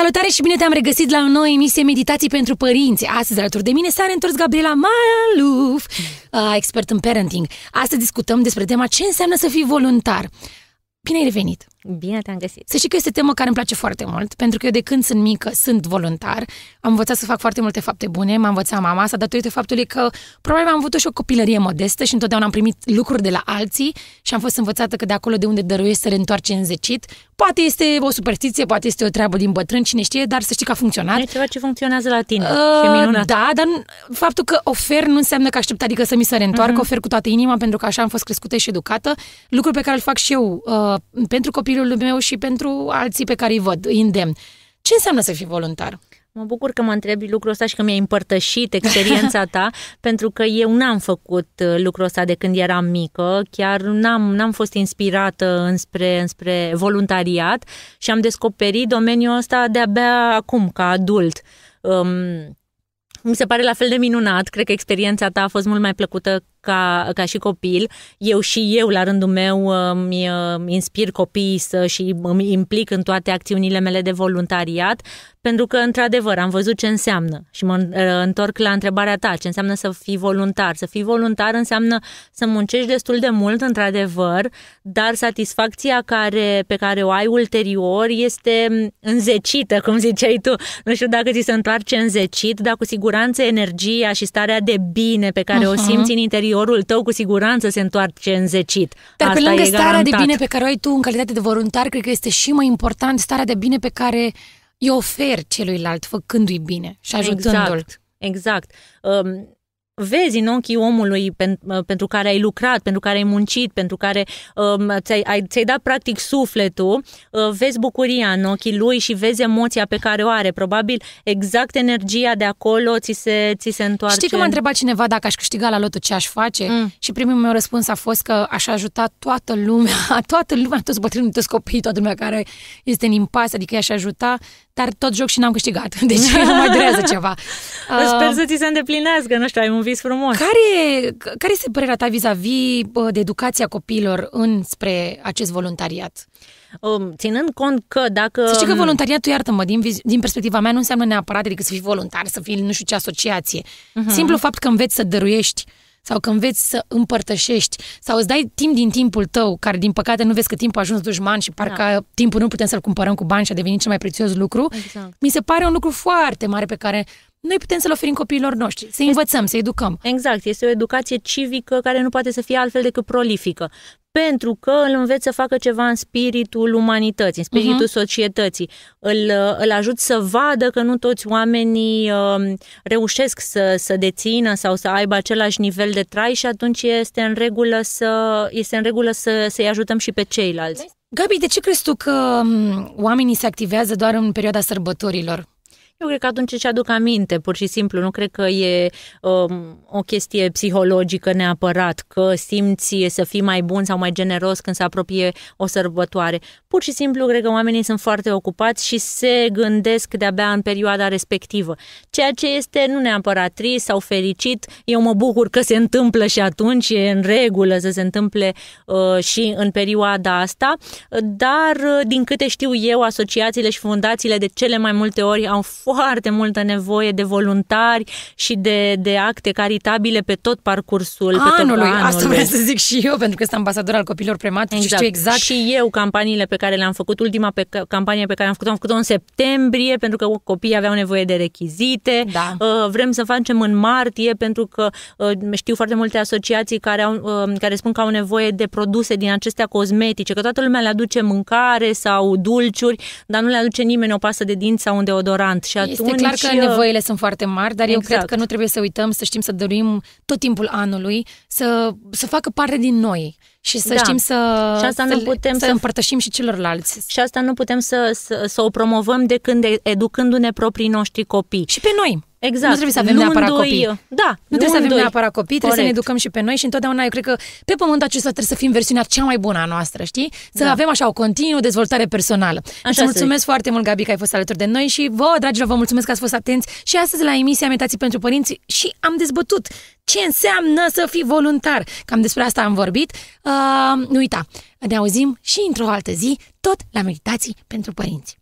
Salutare și bine te-am regăsit la o nouă emisie Meditații pentru Părinți. Astăzi, alături de mine, s-a întors Gabriela Maluf, expert în parenting. Astăzi discutăm despre tema ce înseamnă să fii voluntar. Bine ai revenit! Bine te-am găsit! Să știi că este temă care îmi place foarte mult, pentru că eu de când sunt mică sunt voluntar, am învățat să fac foarte multe fapte bune, m-a învățat mama asta datorită faptului că probabil am avut și o copilărie modestă și întotdeauna am primit lucruri de la alții și am fost învățată că de acolo de unde dăruiesc să reîntoarce în zecit. Poate este o superstiție, poate este o treabă din bătrân, cine știe, dar să știi că a funcționat. E ceva ce funcționează la tine uh, Da, dar faptul că ofer nu înseamnă că aștept, adică să mi se reîntoarcă, uh-huh. ofer cu toată inima, pentru că așa am fost crescută și educată. lucruri pe care îl fac și eu uh, pentru copii copilul meu și pentru alții pe care îi văd, îi îndemn. Ce înseamnă să fii voluntar? Mă bucur că mă întrebi lucrul ăsta și că mi-ai împărtășit experiența ta, pentru că eu n-am făcut uh, lucrul ăsta de când eram mică, chiar n-am, n-am fost inspirată înspre, înspre voluntariat și am descoperit domeniul ăsta de-abia acum, ca adult. Um, mi se pare la fel de minunat, cred că experiența ta a fost mult mai plăcută ca, ca și copil. Eu și eu, la rândul meu, îmi inspir copiii să, și îmi implic în toate acțiunile mele de voluntariat, pentru că, într-adevăr, am văzut ce înseamnă. Și mă uh, întorc la întrebarea ta, ce înseamnă să fii voluntar. Să fii voluntar înseamnă să muncești destul de mult, într-adevăr, dar satisfacția care, pe care o ai ulterior este înzecită, cum ziceai tu. Nu știu dacă ți se întoarce înzecit, dar cu siguranță energia și starea de bine pe care uh-huh. o simți în interior interiorul tău cu siguranță se întoarce înzecit. Dar Asta pe lângă starea garantat. de bine pe care o ai tu în calitate de voluntar, cred că este și mai important starea de bine pe care îi oferi celuilalt făcându-i bine și exact. ajutându-l. Exact. exact. Um, vezi în ochii omului pen, uh, pentru care ai lucrat, pentru care ai muncit, pentru care um, ți-ai, ai, ți-ai dat practic sufletul, uh, vezi bucuria în ochii lui și vezi emoția pe care o are. Probabil exact energia de acolo ți se, ți se întoarce. Știi că m-a întrebat cineva dacă aș câștiga la lotul ce aș face mm. și primul meu răspuns a fost că aș ajuta toată lumea, toată lumea, toți bătrânii, toți copiii, toată lumea care este în impas, adică i-aș ajuta dar tot joc și n-am câștigat. Deci nu mai durează ceva. Uh, sper să ți se îndeplinească, nu știu, ai un vis frumos. Care, care este părerea ta vis-a-vis de educația copiilor înspre acest voluntariat? Um, ținând cont că dacă... Să știi că mm. voluntariatul, iartă-mă, din, din perspectiva mea, nu înseamnă neapărat adică să fii voluntar, să fii, nu știu ce, asociație. Uh-huh. Simplu fapt că înveți să dăruiești uh, sau că înveți să împărtășești sau îți dai timp din timpul tău, care din păcate nu vezi că timpul a ajuns dușman și parcă da. timpul nu putem să-l cumpărăm cu bani și a devenit cel mai prețios lucru, exact. mi se pare un lucru foarte mare pe care noi putem să-l oferim copiilor noștri, să învățăm, să educăm. Exact, este o educație civică care nu poate să fie altfel decât prolifică pentru că îl înveți să facă ceva în spiritul umanității, în spiritul uh-huh. societății. Îl, îl ajut să vadă că nu toți oamenii uh, reușesc să, să dețină sau să aibă același nivel de trai și atunci este în regulă, să, este în regulă să, să-i ajutăm și pe ceilalți. Gabi, de ce crezi tu că um, oamenii se activează doar în perioada sărbătorilor? Eu cred că atunci își aduc aminte, pur și simplu. Nu cred că e um, o chestie psihologică neapărat, că simți să fii mai bun sau mai generos când se apropie o sărbătoare. Pur și simplu, cred că oamenii sunt foarte ocupați și se gândesc de-abia în perioada respectivă. Ceea ce este nu neapărat trist sau fericit, eu mă bucur că se întâmplă și atunci, e în regulă să se întâmple uh, și în perioada asta, dar, uh, din câte știu eu, asociațiile și fundațiile de cele mai multe ori au foarte multă nevoie de voluntari și de, de acte caritabile pe tot parcursul anului. Pe tot anului. Asta vreau să zic și eu, pentru că sunt ambasador al copilor prematuri exact. și știu exact. Și eu campaniile pe care le-am făcut, ultima pe, campanie pe care am făcut-o, am făcut-o în septembrie, pentru că copiii aveau nevoie de rechizite. Da. Uh, vrem să facem în martie, pentru că uh, știu foarte multe asociații care, au, uh, care spun că au nevoie de produse din acestea cosmetice, că toată lumea le aduce mâncare sau dulciuri, dar nu le aduce nimeni o pasă de dinți sau un deodorant și și atunci... Este clar că uh, nevoile sunt foarte mari, dar exact. eu cred exact. că nu trebuie să uităm, să știm să dorim tot timpul anului, să, să facă parte din noi și să da. știm să, și asta să, nu putem să, să împărtășim și celorlalți. Și asta nu putem să, să, să o promovăm decând educându-ne proprii noștri copii. Și pe noi. Exact. Nu trebuie să avem nu neapărat copii. Eu. Da, nu, nu trebuie să avem neapărat copii, trebuie Corect. să ne educăm și pe noi și întotdeauna eu cred că pe pământ acesta trebuie să fim versiunea cea mai bună a noastră, știi? Să da. avem așa o continuă dezvoltare personală. Deci așa Îți mulțumesc foarte mult, Gabi, că ai fost alături de noi și vă, dragilor, vă mulțumesc că ați fost atenți și astăzi la emisia Metații pentru Părinți și am dezbătut ce înseamnă să fii voluntar. Cam despre asta am vorbit. Uh, nu uita, ne auzim și într-o altă zi, tot la Meditații pentru Părinți.